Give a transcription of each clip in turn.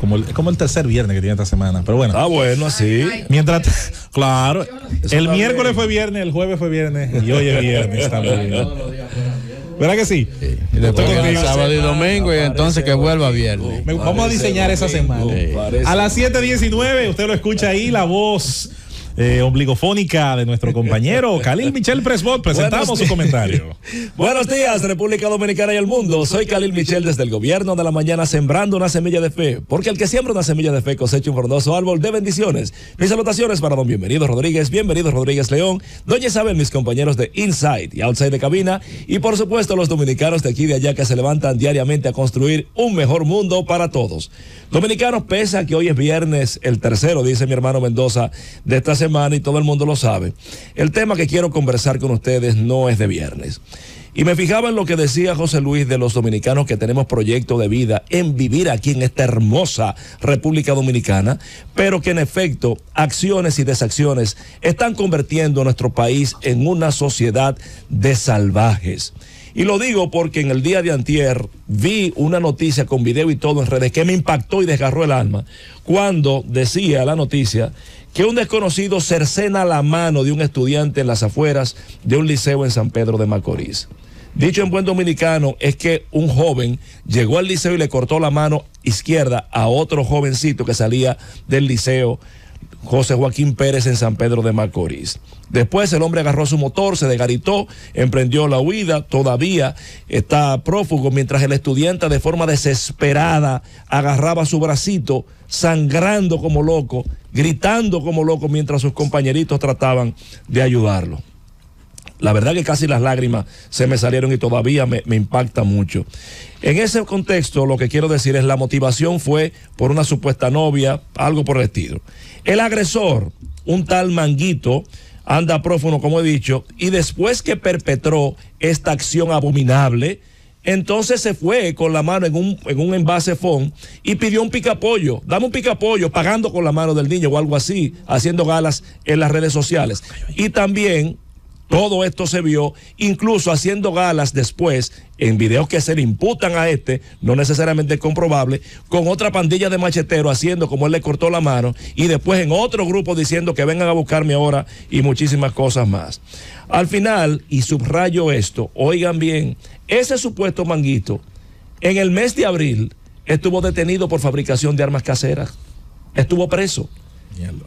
Como el, como el tercer viernes que tiene esta semana. Pero bueno. Ah, bueno, sí Mientras. Claro. El miércoles fue viernes, el jueves fue viernes. Y hoy es viernes también. ¿Verdad que sí? Y después el sábado y domingo y entonces que vuelva viernes. vamos a diseñar esa semana. A las 7.19, usted lo escucha ahí, la voz eh, obligofónica de nuestro compañero Khalil Michel Presbot. Presentamos su comentario. Buenos días, República Dominicana y el mundo. Soy Khalil Michel desde el gobierno de la mañana sembrando una semilla de fe, porque el que siembra una semilla de fe cosecha un frondoso árbol de bendiciones. Mis salutaciones para don Bienvenido Rodríguez, bienvenido Rodríguez León, doña Isabel, mis compañeros de Inside y Outside de Cabina, y por supuesto los dominicanos de aquí y de allá que se levantan diariamente a construir un mejor mundo para todos. Dominicanos, pesa que hoy es viernes, el tercero, dice mi hermano Mendoza, de estas semana y todo el mundo lo sabe. El tema que quiero conversar con ustedes no es de viernes. Y me fijaba en lo que decía José Luis de los dominicanos que tenemos proyecto de vida en vivir aquí en esta hermosa República Dominicana, pero que en efecto acciones y desacciones están convirtiendo a nuestro país en una sociedad de salvajes. Y lo digo porque en el día de antier vi una noticia con video y todo en redes que me impactó y desgarró el alma cuando decía la noticia que un desconocido cercena la mano de un estudiante en las afueras de un liceo en San Pedro de Macorís. Dicho en buen dominicano, es que un joven llegó al liceo y le cortó la mano izquierda a otro jovencito que salía del liceo José Joaquín Pérez en San Pedro de Macorís. Después el hombre agarró su motor, se desgaritó, emprendió la huida, todavía está prófugo mientras el estudiante de forma desesperada agarraba su bracito, sangrando como loco, gritando como loco mientras sus compañeritos trataban de ayudarlo la verdad que casi las lágrimas se me salieron y todavía me, impacta mucho. En ese contexto, lo que quiero decir es la motivación fue por una supuesta novia, algo por el estilo. El agresor, un tal manguito, anda prófono como he dicho, y después que perpetró esta acción abominable, entonces se fue con la mano en un, en un envase FON y pidió un picapollo. Dame un picapollo pagando con la mano del niño o algo así, haciendo galas en las redes sociales. Y también todo esto se vio, incluso haciendo galas después, en videos que se le imputan a este, no necesariamente comprobable, con otra pandilla de machetero haciendo como él le cortó la mano, y después en otro grupo diciendo que vengan a buscarme ahora y muchísimas cosas más. Al final, y subrayo esto, oigan bien, ese supuesto manguito, en el mes de abril, estuvo detenido por fabricación de armas caseras, estuvo preso,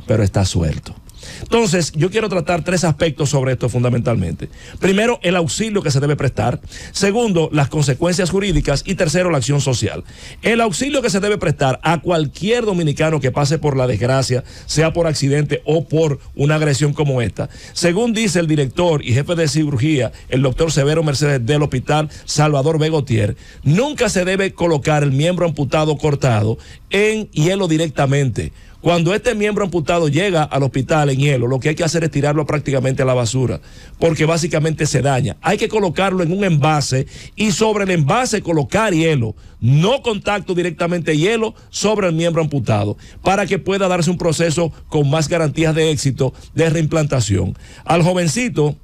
pero está suelto. Entonces, yo quiero tratar tres aspectos sobre esto fundamentalmente. Primero, el auxilio que se debe prestar. Segundo, las consecuencias jurídicas. Y tercero, la acción social. El auxilio que se debe prestar a cualquier dominicano que pase por la desgracia, sea por accidente o por una agresión como esta. Según dice el director y jefe de cirugía, el doctor Severo Mercedes del Hospital Salvador Begotier, nunca se debe colocar el miembro amputado cortado en hielo directamente cuando este miembro amputado llega al hospital en hielo, lo que hay que hacer es tirarlo prácticamente a la basura, porque básicamente se daña. Hay que colocarlo en un envase y sobre el envase colocar hielo, no contacto directamente hielo sobre el miembro amputado, para que pueda darse un proceso con más garantías de éxito de reimplantación. Al jovencito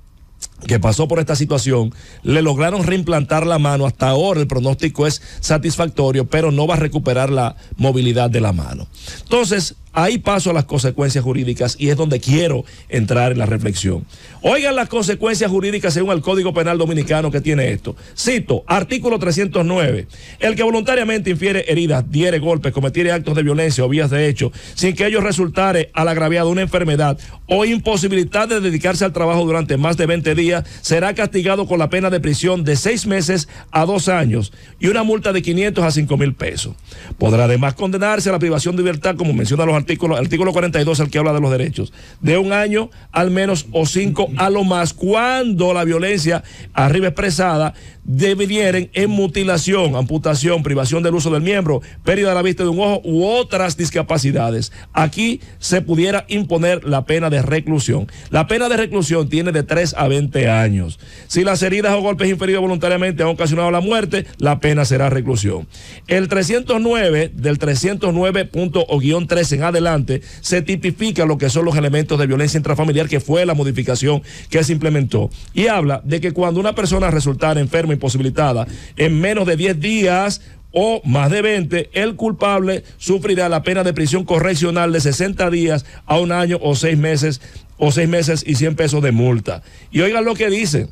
que pasó por esta situación, le lograron reimplantar la mano. Hasta ahora el pronóstico es satisfactorio, pero no va a recuperar la movilidad de la mano. Entonces, ahí paso a las consecuencias jurídicas y es donde quiero entrar en la reflexión. Oigan las consecuencias jurídicas según el Código Penal Dominicano que tiene esto. Cito, artículo 309. El que voluntariamente infiere heridas, diere golpes, cometiere actos de violencia o vías de hecho, sin que ello resultare al agraviado una enfermedad o imposibilidad de dedicarse al trabajo durante más de 20 días, será castigado con la pena de prisión de seis meses a dos años y una multa de 500 a 5 mil pesos. Podrá además condenarse a la privación de libertad, como menciona los artículos, artículo 42, el que habla de los derechos, de un año al menos o cinco a lo más, cuando la violencia arriba expresada devinieren en mutilación, amputación, privación del uso del miembro, pérdida de la vista de un ojo u otras discapacidades. Aquí se pudiera imponer la pena de reclusión. La pena de reclusión tiene de 3 a 20 años. Si las heridas o golpes inferidos voluntariamente han ocasionado la muerte, la pena será reclusión. El 309 del 309 punto o guión 3 en adelante se tipifica lo que son los elementos de violencia intrafamiliar que fue la modificación que se implementó y habla de que cuando una persona resultara enferma, imposibilitada, en menos de 10 días o más de 20, el culpable sufrirá la pena de prisión correccional de 60 días a un año o seis meses o seis meses y 100 pesos de multa. Y oigan lo que dice.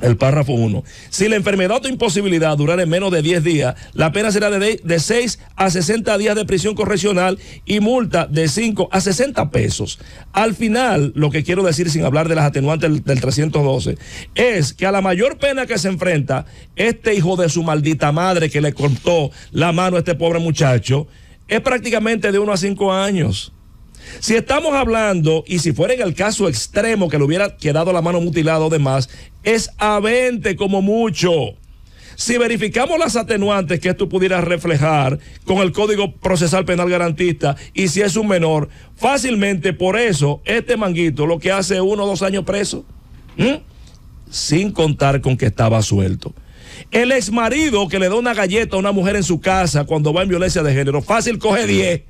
El párrafo 1. Si la enfermedad o imposibilidad durar menos de 10 días, la pena será de, de 6 a 60 días de prisión correccional y multa de 5 a 60 pesos. Al final, lo que quiero decir sin hablar de las atenuantes del, del 312, es que a la mayor pena que se enfrenta este hijo de su maldita madre que le cortó la mano a este pobre muchacho, es prácticamente de 1 a 5 años. Si estamos hablando, y si fuera en el caso extremo que le hubiera quedado la mano mutilada o demás, es a 20 como mucho. Si verificamos las atenuantes que esto pudiera reflejar con el Código Procesal Penal Garantista y si es un menor, fácilmente por eso este manguito lo que hace uno o dos años preso, sin contar con que estaba suelto. El ex marido que le da una galleta a una mujer en su casa cuando va en violencia de género, fácil coge 10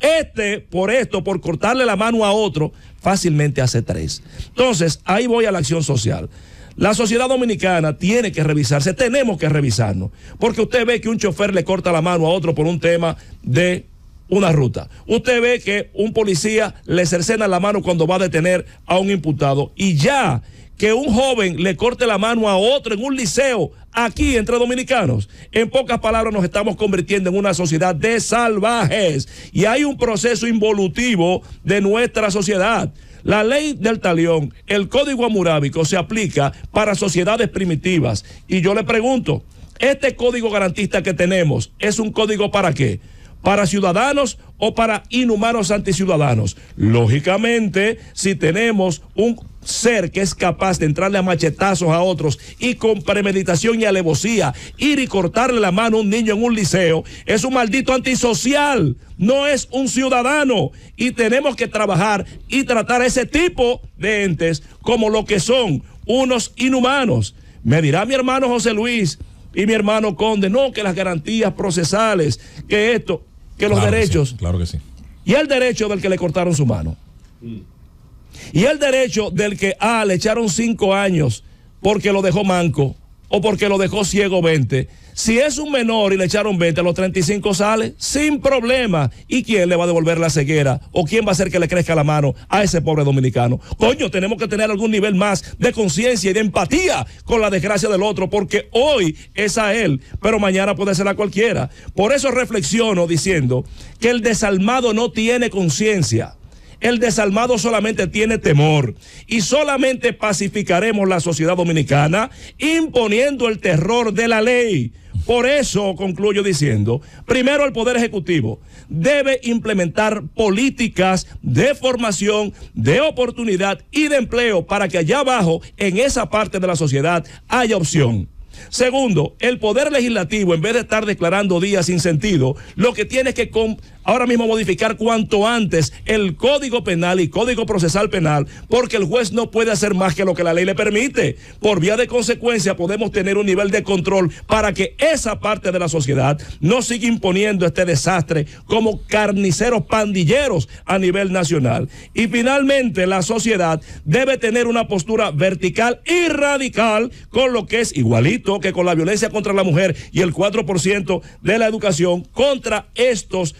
este, por esto, por cortarle la mano a otro, fácilmente hace tres. Entonces, ahí voy a la acción social. La sociedad dominicana tiene que revisarse, tenemos que revisarnos, porque usted ve que un chofer le corta la mano a otro por un tema de una ruta. Usted ve que un policía le cercena la mano cuando va a detener a un imputado y ya que un joven le corte la mano a otro en un liceo aquí entre dominicanos. En pocas palabras, nos estamos convirtiendo en una sociedad de salvajes y hay un proceso involutivo de nuestra sociedad. La ley del talión, el código amurábico, se aplica para sociedades primitivas. Y yo le pregunto, ¿este código garantista que tenemos es un código para qué? para ciudadanos o para inhumanos anticiudadanos. Lógicamente, si tenemos un ser que es capaz de entrarle a machetazos a otros y con premeditación y alevosía ir y cortarle la mano a un niño en un liceo, es un maldito antisocial, no es un ciudadano. Y tenemos que trabajar y tratar a ese tipo de entes como lo que son unos inhumanos. Me dirá mi hermano José Luis y mi hermano Conde, no, que las garantías procesales, que esto, que los derechos. claro que sí. Y el derecho del que le cortaron su mano. Y el derecho del que, ah, le echaron cinco años porque lo dejó manco o porque lo dejó ciego 20. Si es un menor y le echaron 20, a los 35 sale sin problema. ¿Y quién le va a devolver la ceguera? ¿O quién va a hacer que le crezca la mano a ese pobre dominicano? Coño, tenemos que tener algún nivel más de conciencia y de empatía con la desgracia del otro, porque hoy es a él, pero mañana puede ser a cualquiera. Por eso reflexiono diciendo que el desalmado no tiene conciencia. El desalmado solamente tiene temor y solamente pacificaremos la sociedad dominicana imponiendo el terror de la ley. Por eso concluyo diciendo, primero el Poder Ejecutivo debe implementar políticas de formación, de oportunidad y de empleo para que allá abajo, en esa parte de la sociedad, haya opción. Segundo, el Poder Legislativo, en vez de estar declarando días sin sentido, lo que tiene que ahora mismo modificar cuanto antes el Código Penal y Código Procesal Penal, porque el juez no puede hacer más que lo que la ley le permite. Por vía de consecuencia podemos tener un nivel de control para que esa parte de la sociedad no siga imponiendo este desastre como carniceros pandilleros a nivel nacional. Y finalmente la sociedad debe tener una postura vertical y radical con lo que es igualito que con la violencia contra la mujer y el 4% de la educación contra estos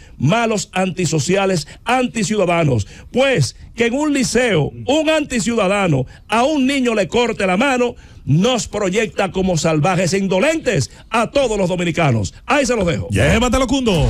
los antisociales, anticiudadanos. Pues que en un liceo un anticiudadano a un niño le corte la mano, nos proyecta como salvajes e indolentes a todos los dominicanos. Ahí se los dejo. Llévatelo, Cundo.